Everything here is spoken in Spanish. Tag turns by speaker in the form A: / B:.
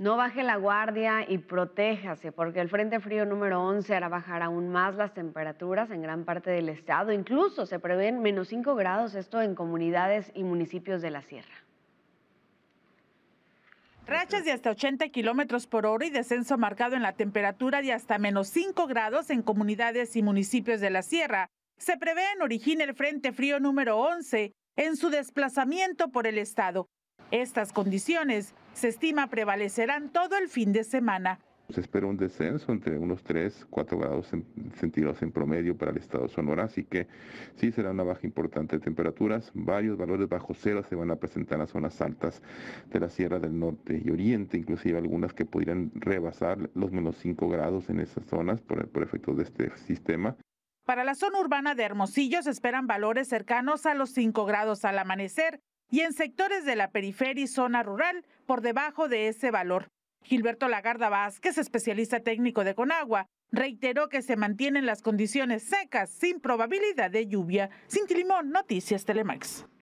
A: No baje la guardia y protéjase, porque el Frente Frío número 11 hará bajar aún más las temperaturas en gran parte del estado. Incluso se prevén menos 5 grados, esto en comunidades y municipios de la sierra.
B: Rachas de hasta 80 kilómetros por hora y descenso marcado en la temperatura de hasta menos 5 grados en comunidades y municipios de la sierra. Se prevé en origen el Frente Frío número 11 en su desplazamiento por el estado. Estas condiciones se estima prevalecerán todo el fin de semana.
C: Se espera un descenso entre unos 3, 4 grados centígrados en promedio para el estado Sonora, así que sí será una baja importante de temperaturas. Varios valores bajo cero se van a presentar en las zonas altas de la Sierra del Norte y Oriente, inclusive algunas que pudieran rebasar los menos 5 grados en esas zonas por, por efectos de este sistema.
B: Para la zona urbana de Hermosillo se esperan valores cercanos a los 5 grados al amanecer y en sectores de la periferia y zona rural por debajo de ese valor. Gilberto Lagarda Vázquez, especialista técnico de Conagua, reiteró que se mantienen las condiciones secas sin probabilidad de lluvia. Sin Limón, Noticias Telemax.